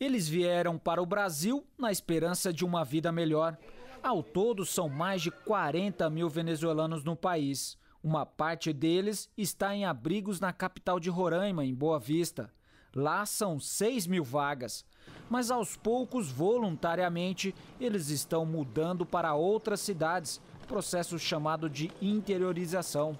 Eles vieram para o Brasil na esperança de uma vida melhor. Ao todo, são mais de 40 mil venezuelanos no país. Uma parte deles está em abrigos na capital de Roraima, em Boa Vista. Lá são 6 mil vagas. Mas aos poucos, voluntariamente, eles estão mudando para outras cidades, processo chamado de interiorização.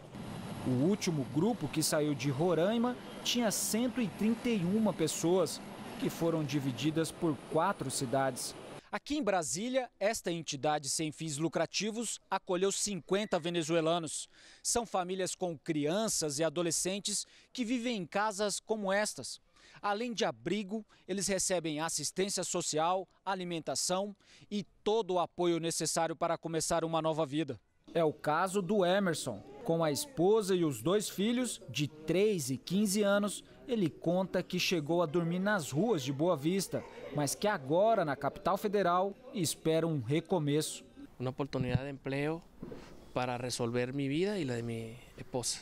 O último grupo que saiu de Roraima tinha 131 pessoas que foram divididas por quatro cidades. Aqui em Brasília, esta entidade sem fins lucrativos acolheu 50 venezuelanos. São famílias com crianças e adolescentes que vivem em casas como estas. Além de abrigo, eles recebem assistência social, alimentação e todo o apoio necessário para começar uma nova vida. É o caso do Emerson, com a esposa e os dois filhos, de 3 e 15 anos, ele conta que chegou a dormir nas ruas de Boa Vista, mas que agora na capital federal espera um recomeço. Uma oportunidade de emprego para resolver minha vida e a de minha esposa.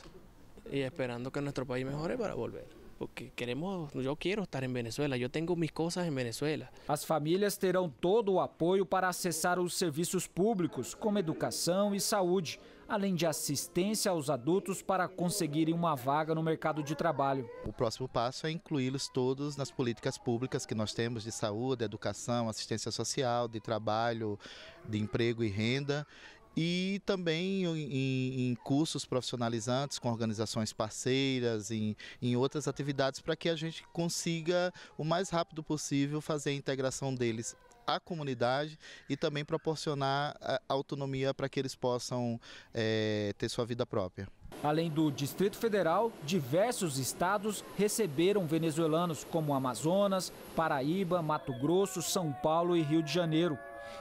E esperando que nosso país melhore para voltar porque queremos, eu quero estar em Venezuela, eu tenho minhas coisas em Venezuela. As famílias terão todo o apoio para acessar os serviços públicos, como educação e saúde, além de assistência aos adultos para conseguirem uma vaga no mercado de trabalho. O próximo passo é incluí-los todos nas políticas públicas que nós temos de saúde, educação, assistência social, de trabalho, de emprego e renda e também em, em cursos profissionalizantes com organizações parceiras, em, em outras atividades, para que a gente consiga o mais rápido possível fazer a integração deles à comunidade e também proporcionar eh, autonomia para que eles possam é, ter sua vida própria. Além do Distrito Federal, diversos estados receberam venezuelanos, como Amazonas, Paraíba, Mato Grosso, São Paulo e Rio de Janeiro.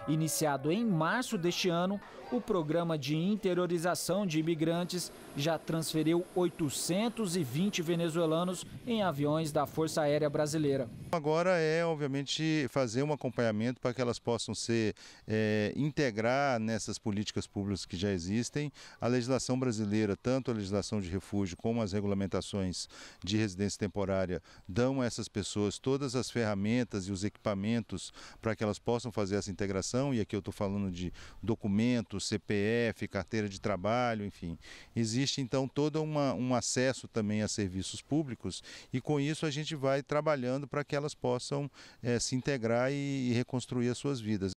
Iniciado em março deste ano, o programa de interiorização de imigrantes já transferiu 820 venezuelanos em aviões da Força Aérea Brasileira. Agora é, obviamente, fazer um acompanhamento para que elas possam se é, eh, integrar nessas políticas públicas que já existem a legislação brasileira, tanto tanto a legislação de refúgio como as regulamentações de residência temporária dão a essas pessoas todas as ferramentas e os equipamentos para que elas possam fazer essa integração, e aqui eu estou falando de documentos, CPF, carteira de trabalho, enfim. Existe então todo uma, um acesso também a serviços públicos e com isso a gente vai trabalhando para que elas possam é, se integrar e, e reconstruir as suas vidas.